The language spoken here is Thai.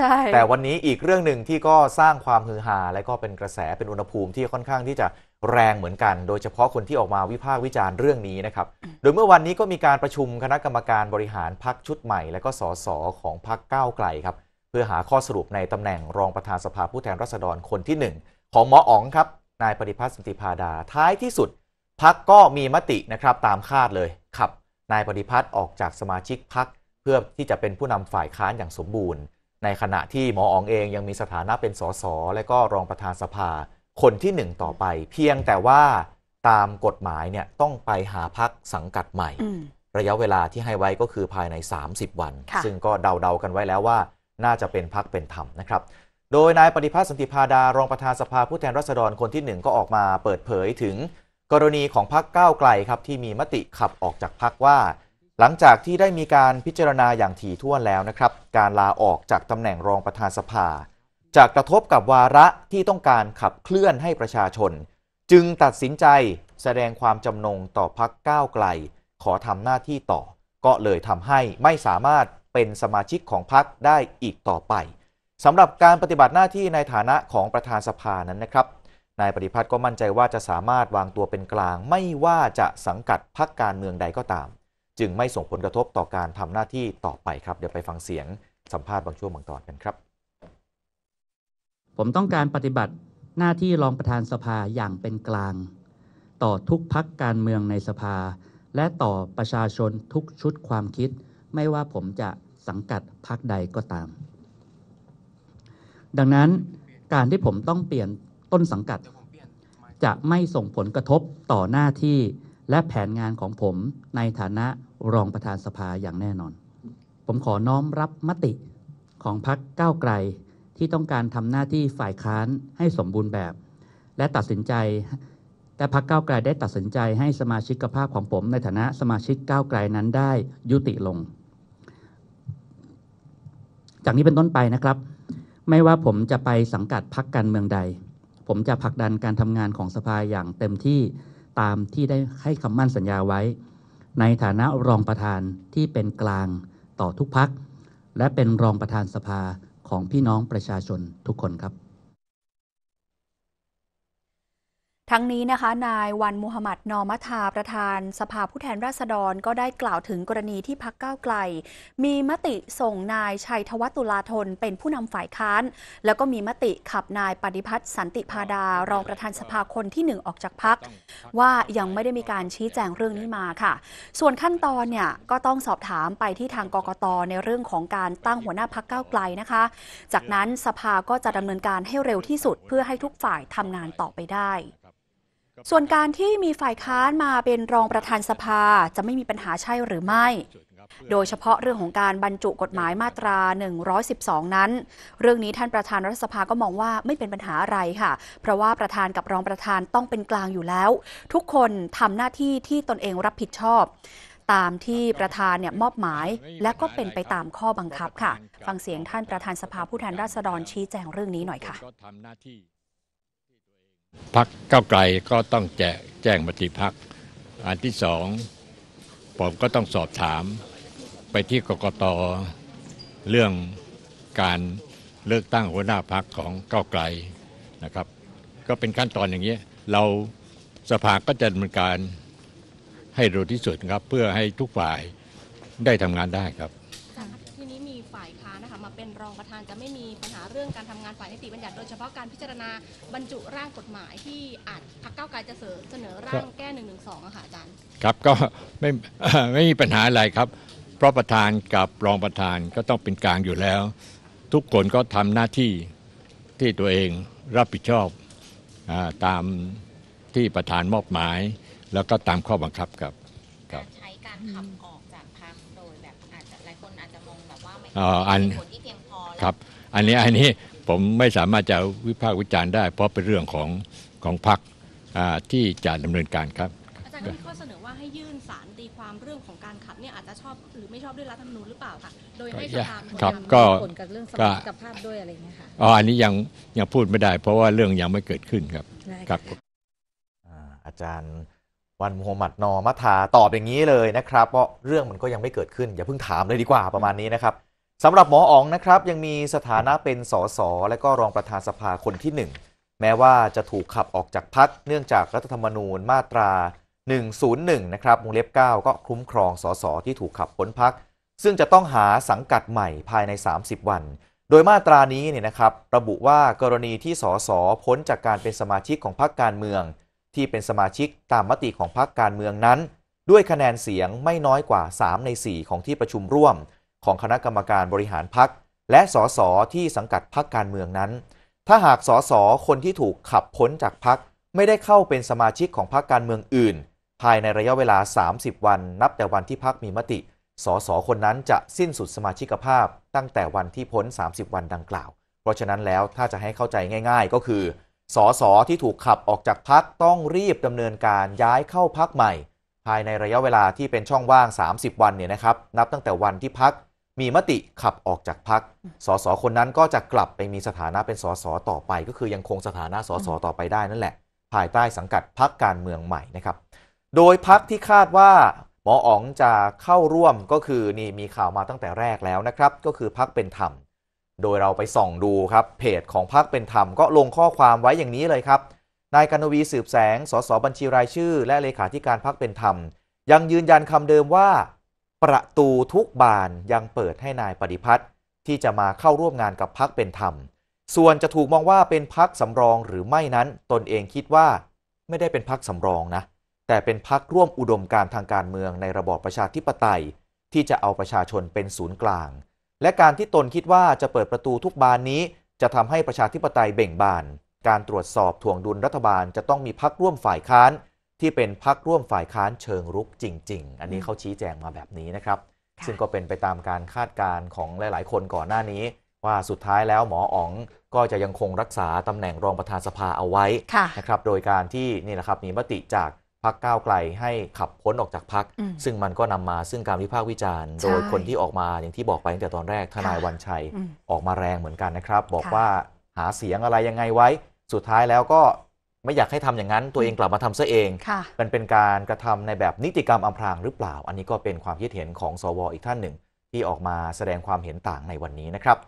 ใช่แต่วันนี้อีกเรื่องหนึ่งที่ก็สร้างความฮือฮาและก็เป็นกระแสเป็นอุณหภูมิที่ค่อนข้างที่จะแรงเหมือนกัน โดยเฉพาะคนที่ออกมาวิพากษ์วิจารณ์เรื่องนี้นะครับโดยเมื่อวันนี้ก็มีการประชุมคณะกรรมการบริหารพักชุดใหม่ และก็สสของพักก้าวไกลครับเพื่อหาข้อสรุปในตำแหน่งรองประธานสภาผู้แทนราษฎรคนที่ 1 ของหมออ๋องครับนายปฏิพัฒน์สันติพาดาท้ายที่สุดพักก็มีมตินะครับตามคาดเลยขับนายปฏิพัฒน์ออกจากสมาชิกพักเพื่อที่จะเป็นผู้นำฝ่ายค้านอย่างสมบูรณ์ในขณะที่หมออ๋องเองยังมีสถานะเป็นสส และก็รองประธานสภาคนที่หนึ่งต่อไปเพียงแต่ว่าตามกฎหมายเนี่ยต้องไปหาพักสังกัดใหม่ ระยะเวลาที่ให้ไว้ก็คือภายใน 30 วัน ซึ่งก็เดาๆกันไว้แล้วว่า น่าจะเป็นพักเป็นธรรมนะครับ โดยนายปฏิภาสันติพาดารองประธานสภาผู้แทนราษฎรคนที่หนึ่งก็ออกมาเปิดเผยถึงกรณีของพักก้าวไกลครับที่มีมติขับออกจากพักว่าหลังจากที่ได้มีการพิจารณาอย่างถี่ถ้วนแล้วนะครับ การลาออกจากตำแหน่งรองประธานสภา จากกระทบกับวาระที่ต้องการขับเคลื่อนให้ประชาชน จึงตัดสินใจแสดงความจำนงต่อพักก้าวไกล ขอทำหน้าที่ต่อ ก็เลยทำให้ไม่สามารถเป็นสมาชิกของพักได้อีกต่อไปสำหรับการปฏิบัติหน้าที่ในฐานะของประธานสภานั้นนะครับนายปฏิพัฒน์ก็มั่นใจว่าจะสามารถวางตัวเป็นกลางไม่ว่าจะสังกัดพักการเมืองใดก็ตามจึงไม่ส่งผลกระทบต่อการทำหน้าที่ต่อไปครับเดี๋ยวไปฟังเสียงสัมภาษณ์บางช่วงบางตอนกันครับ ผมต้องการปฏิบัติหน้าที่รองประธานสภาอย่างเป็นกลาง ต่อทุกพักการเมืองในสภา และต่อประชาชนทุกชุดความคิด ไม่ว่าผมจะสังกัดพักใดก็ตาม ดังนั้นการที่ผมต้องเปลี่ยนต้นสังกัด จะไม่ส่งผลกระทบต่อหน้าที่และแผนงานของผมในฐานะรองประธานสภาอย่างแน่นอน ผมขอน้อมรับมติของพักก้าวไกลที่ต้องการทำหน้าที่ฝ่ายค้านให้สมบูรณ์แบบ และตัดสินใจแต่พักก้าวไกลได้ตัดสินใจให้สมาชิกภาพของผมในฐานะสมาชิกก้าวไกลนั้นได้ยุติลง จากนี้เป็นต้นไปนะครับ ไม่ว่าผมจะไปสังกัดพักการเมืองใด ผมจะผลักดันการทำงานของสภาอย่างเต็มที่ตามที่ได้ให้คำมั่นสัญญาไว้ในฐานะรองประธานที่เป็นกลางต่อทุกพัก และเป็นรองประธานสภาของพี่น้องประชาชนทุกคนครับทั้งนี้นะคะ นายวันมูฮัมหมัด นอมัทาประธาน สภาผู้แทน ราษฎรก็ได้กล่าวถึงกรณีที่พักก้าวไกล มีมติส่งนายชัยธวัตุลาธนเป็นผู้นำฝ่ายค้านแล้วก็มีมติขับนายปฏิพัฒน์สันติพาดา รองประธานสภาคนที่หนึ่งออกจากพัก ว่ายังไม่ได้มีการชี้แจงเรื่องนี้มาค่ะ ส่วนขั้นตอนเนี่ยก็ต้องสอบถามไปที่ทางกกตในเรื่องของการตั้งหัวหน้าพักก้าวไกลนะคะ จากนั้นสภาก็จะดำเนินการให้เร็วที่สุดเพื่อให้ทุกฝ่ายทำงานต่อไปได้ส่วนการที่มีฝ่ายค้านมาเป็นรองประธานสภาจะไม่มีปัญหาใช่หรือไม่ โดยเฉพาะเรื่องของการบรรจุกฎหมายมาตรา 112 นั้น เรื่องนี้ท่านประธานรัฐสภาก็มองว่าไม่เป็นปัญหาอะไรค่ะ เพราะว่าประธานกับรองประธานต้องเป็นกลางอยู่แล้ว ทุกคนทำหน้าที่ที่ตนเองรับผิดชอบ ตามที่ประธานเนี่ยมอบหมายและก็เป็นไปตามข้อบังคับค่ะ ฟังเสียงท่านประธานสภาผู้แทนราษฎรชี้แจงเรื่องนี้หน่อยค่ะพักเก้าไกลก็ต้องแจแจ้งมติพัก อันที่สองผมก็ต้องสอบถามไปที่กกตเรื่องการเลือกตั้งหัวหน้าพักของเก้าไกลนะครับ ก็เป็นขั้นตอนอย่างนี้ เราสภาก็จะดำเนินการให้เร็วที่สุดครับเพื่อให้ทุกฝ่ายได้ทำงานได้ครับค่ะมาเป็นรองประธานจะไม่มีปัญหาเรื่องการทำงานฝ่ายนิติบัญญัติโดยเฉพาะการพิจารณาบรรจุร่างกฎหมายที่อาจพักเก้าไกลจะเสนอร่างแก้หนึ่งหนึ่งสองอะค่ะอาจารย์ครับก็ไม่ไม่มีปัญหาอะไรครับ เพราะประธานกับรองประธานก็ต้องเป็นกลางอยู่แล้ว ทุกคนก็ทำหน้าที่ที่ตัวเองรับผิดชอบตามที่ประธานมอบหมาย แล้วก็ตามข้อบังคับครับใช้การขับออกอันครับอันนี้อันนี้ผมไม่สามารถจะวิพากษ์วิจารณ์ได้ เพราะเป็นเรื่องของของพรรคที่จะดำเนินการครับอาจารย์มีข้อเสนอว่าให้ยื่นสารตีความเรื่องของการขับเนี่ยอาจจะชอบหรือไม่ชอบด้วยรัฐธรรมนูญหรือเปล่าคะโดยให้สภาครับก็ผลกับเรื่องสมรรถภาพด้วยอะไรเงี้ยค่ะอ๋ออันนี้ยังยังพูดไม่ได้ เพราะว่าเรื่องยังไม่เกิดขึ้นครับครับอาจารย์วันมูฮัมหมัดนอมัทาตอบอย่างนี้เลยนะครับว่าเรื่องมันก็ยังไม่เกิดขึ้นอย่าเพิ่งถามเลยดีกว่าประมาณนี้นะครับสำหรับหมออ๋องนะครับยังมีสถานะเป็นสสและก็รองประธานสภาคนที่ 1 แม้ว่าจะถูกขับออกจากพักเนื่องจากรัฐธรรมนูญมาตรา 101นะครับวงเล็บ 9 ก็คุ้มครองสสที่ถูกขับพ้นพักซึ่งจะต้องหาสังกัดใหม่ภายใน 30 วัน โดยมาตรานี้เนี่ยนะครับระบุว่ากรณีที่สสพ้นจากการเป็นสมาชิกของพักการเมือง ที่เป็นสมาชิกตามมติของพักการเมืองนั้น ด้วยคะแนนเสียงไม่น้อยกว่า 3 ใน 4 ของที่ประชุมร่วมของคณะกรรมการบริหารพัก และสสที่สังกัดพักการเมืองนั้น ถ้าหากสสคนที่ถูกขับพ้นจากพักไม่ได้เข้าเป็นสมาชิกของพักการเมืองอื่น ภายในระยะเวลา 30 วัน นับแต่วันที่พักมีมติ สสคนนั้นจะสิ้นสุดสมาชิกภาพตั้งแต่วันที่พ้น30 วันดังกล่าว เพราะฉะนั้นแล้วถ้าจะให้เข้าใจง่าย ๆ ก็คือ สสที่ถูกขับออกจากพักต้องรีบดำเนินการย้ายเข้าพักใหม่ ภายในระยะเวลาที่เป็นช่องว่าง 30 วันเนี่ยนะครับนับตั้งแต่วันที่พักมีมติขับออกจากพักสส คนนั้นก็จะกลับไปมีสถานะเป็นสสต่อไป ก็คือยังคงสถานะสสต่อไปได้นั่นแหละ ภายใต้สังกัดพักการเมืองใหม่นะครับ โดยพักที่คาดว่า หมออ๋องจะเข้าร่วมก็คือนี่มีข่าวมาตั้งแต่แรกแล้วนะครับ ก็คือพักเป็นธรรม โดยเราไปส่องดูครับ เพจของพักเป็นธรรมก็ลงข้อความไว้อย่างนี้เลยครับ นายกนวีสืบแสงสส บัญชีรายชื่อและเลขาธิการพักเป็นธรรม ยังยืนยันคำเดิมว่าประตูทุกบานยังเปิดให้นายปฏิพัฒน์ที่จะมาเข้าร่วมงานกับพักเป็นธรรม ส่วนจะถูกมองว่าเป็นพักสำรองหรือไม่นั้นตนเองคิดว่าไม่ได้เป็นพักสำรองนะ แต่เป็นพักร่วมอุดมการทางการเมืองในระบอบประชาธิปไตย ที่จะเอาประชาชนเป็นศูนย์กลาง และการที่ตนคิดว่าจะเปิดประตูทุกบานนี้ จะทำให้ประชาธิปไตยเบ่งบาน การตรวจสอบทวงดุลรัฐบาลจะต้องมีพักร่วมฝ่ายค้านที่เป็นพักร่วมฝ่ายค้านเชิงรุกจริงๆ อันนี้เขาชี้แจงมาแบบนี้นะครับ ซึ่งก็เป็นไปตามการคาดการณ์ของหลายๆ คนก่อนหน้านี้ ว่าสุดท้ายแล้วหมออ๋องก็จะยังคงรักษาตำแหน่งรองประธานสภาเอาไว้นะครับ โดยการที่นี่แหละครับมีมติจากพักก้าวไกลให้ขับพ้นออกจากพัก ซึ่งมันก็นำมาซึ่งการวิพากษ์วิจารณ์โดยคนที่ออกมาอย่างที่บอกไปตั้งแต่ตอนแรกทนายวันชัยออกมาแรงเหมือนกันนะครับ บอกว่าหาเสียงอะไรยังไงไว้ สุดท้ายแล้วก็ไม่อยากให้ทำอย่างนั้น ตัวเองกลับมาทำซะเอง มันเป็นการกระทำในแบบนิติกรรมอำพรางหรือเปล่า อันนี้ก็เป็นความคิดเห็นของสว อีกท่านหนึ่ง ที่ออกมาแสดงความเห็นต่างในวันนี้นะครับ